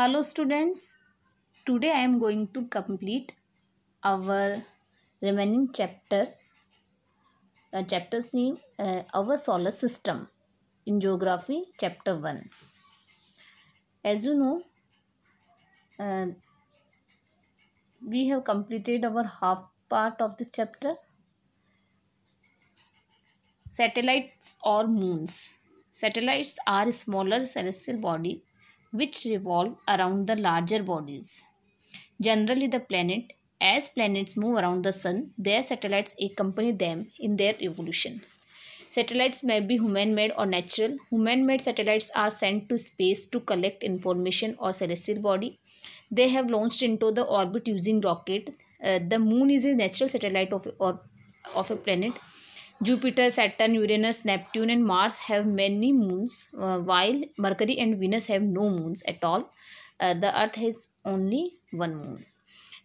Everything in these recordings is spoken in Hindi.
hello students today i am going to complete our remaining chapter uh, chapter's name uh, our solar system in geography chapter 1 as you know uh, we have completed our half part of this chapter satellites or moons satellites are smaller celestial bodies which revolve around the larger bodies. Generally, the planet, as planets move around the sun, their satellites accompany them in their evolution. Satellites may be human-made or natural. Human-made satellites are sent to space to collect information or celestial body. They have launched into the orbit using rocket. Uh, the moon is a natural satellite of, or, of a planet Jupiter, Saturn, Uranus, Neptune and Mars have many moons uh, while Mercury and Venus have no moons at all. Uh, the earth has only one moon.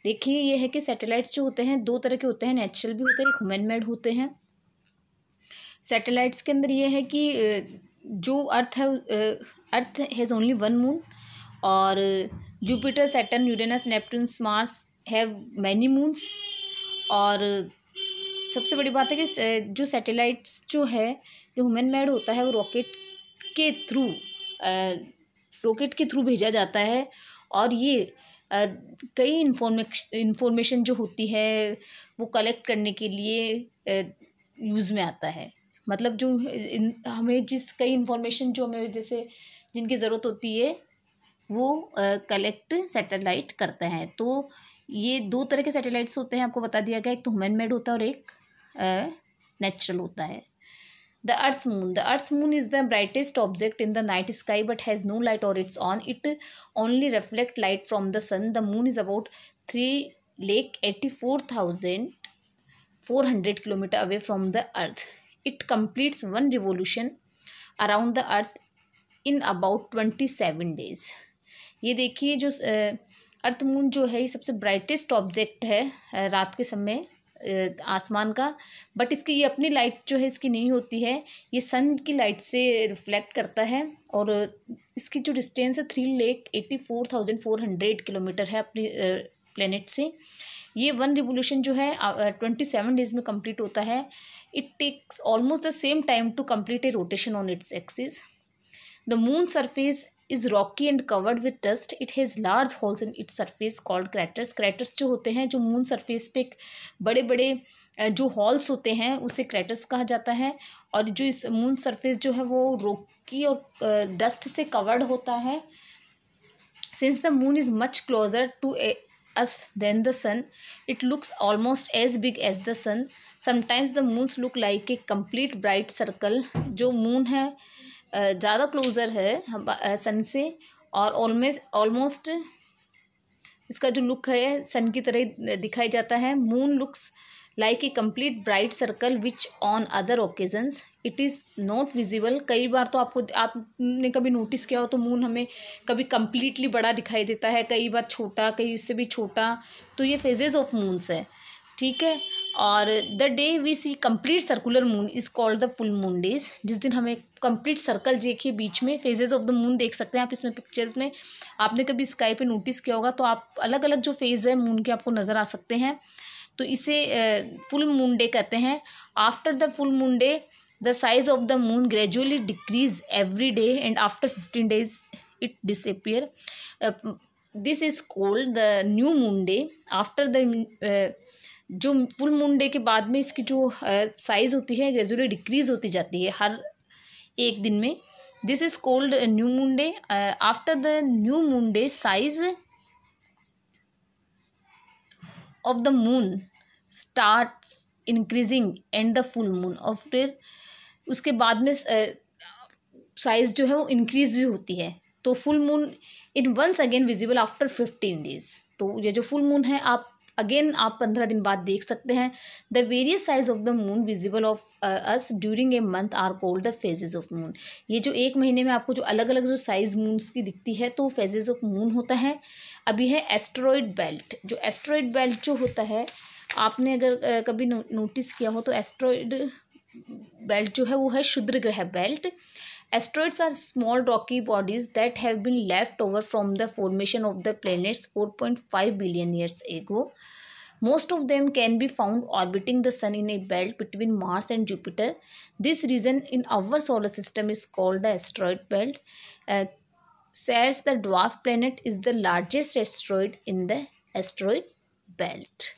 देखिए ये है कि सैटेलाइट्स जो होते हैं दो तरह के होते हैं नेचुरल भी होते हैं एक ह्यूमन मेड होते हैं सैटेलाइट्स के अंदर ये है कि जो अर्थ है earth has only one moon और Jupiter Saturn Uranus Neptune Mars have many moons और सबसे बड़ी बात है कि जो सैटेलाइट्स जो है जो ह्यूमन मेड होता है वो रॉकेट के थ्रू रॉकेट के थ्रू भेजा जाता है और ये कई कई इंफॉर्मेशन जो होती है वो कलेक्ट करने के लिए यूज़ में आता है मतलब जो हमें जिस कई इंफॉर्मेशन जो हमें जैसे जिनकी ज़रूरत होती है वो कलेक्ट सैटेलाइट करता है तो ये दो तरह के सैटेलाइट्स होते हैं आपको बता दिया गया एक तो ह्यूमन मेड होता है और एक नेचुरल होता है the earth moon the earth moon is the brightest object in the night sky but has no light और its own it only reflect light from the sun the moon is about three lakh eighty four thousand four hundred kilometre away from the earth it completes one revolution around the earth in about twenty seven days ये देखिए जो अर्थ मून जो है ये सबसे ब्राइटेस्ट ऑब्जेक्ट है रात के समय आसमान का बट इसकी ये अपनी लाइट जो है इसकी नहीं होती है ये सन की लाइट से रिफ्लेक्ट करता है और इसकी जो डिस्टेंस है three lakh eighty four thousand four hundred kilometre है अपनी प्लेनेट से ये वन रिवोल्यूशन जो है ट्वेंटी सेवन डेज में कंप्लीट होता है it takes almost the same time to complete a rotation on its axis the moon surface is rocky and covered with dust it has large holes in its surface called craters craters जो होते हैं जो मून सरफेस पे बड़े बड़े जो हॉल्स होते हैं उसे क्रैटर्स कहा जाता है और जो इस मून सरफेस जो है वो रोकी और डस्ट से कवर्ड होता है since the moon is much closer to us than the sun it looks almost as big as the sun sometimes the moon look like a complete bright circle जो मून है ज़्यादा क्लोज़र है हम सन से और ऑलमेस्ट ऑलमोस्ट इसका जो लुक है सन की तरह दिखाई जाता है moon looks like a complete bright circle which on other occasions it is not visible कई बार तो आपको आपने कभी नोटिस किया हो तो मून हमें कभी कम्प्लीटली बड़ा दिखाई देता है कई बार छोटा कई उससे भी छोटा तो ये फेजेज़ ऑफ मून्स है ठीक है और the day we see complete circular moon is called the full moon days जिस दिन हमें कंप्लीट सर्कल देखिए बीच में फेजेस ऑफ द मून देख सकते हैं आप इसमें पिक्चर्स में आपने कभी स्काई पे नोटिस किया होगा तो आप अलग अलग जो फेज़ है मून के आपको नज़र आ सकते हैं तो इसे फुल मून डे कहते हैं after the full moon day the size of the moon gradually decrease every day and after fifteen days it disappear this is called the new moon day after the जो फुल मून डे के बाद में इसकी जो साइज़ होती है ग्रेजुअली डिक्रीज़ होती जाती है हर एक दिन में this is called new moon day after the new moon day size of the moon start increasing and the full moon और फिर उसके बाद में साइज़ जो है वो इंक्रीज़ भी होती है तो full moon it once again visible after fifteen days तो ये जो फुल मून है आप अगेन आप पंद्रह दिन बाद देख सकते हैं the various size of the moon visible of us during a month are called the phases of moon ये जो एक महीने में आपको जो अलग अलग जो साइज मूनस की दिखती है तो फेजेज ऑफ मून होता है अभी है एस्ट्रॉयड बेल्ट जो एस्ट्रॉयड बेल्ट जो होता है आपने अगर uh, कभी नोटिस किया हो तो एस्ट्रॉयड बेल्ट जो है वो है शुद्र ग्रह belt Asteroids are small rocky bodies that have been left over from the formation of the planets 4.5 billion years ago. Most of them can be found orbiting the Sun in a belt between Mars and Jupiter. This region in our solar system is called the asteroid belt. Uh, says the dwarf planet is the largest asteroid in the asteroid belt.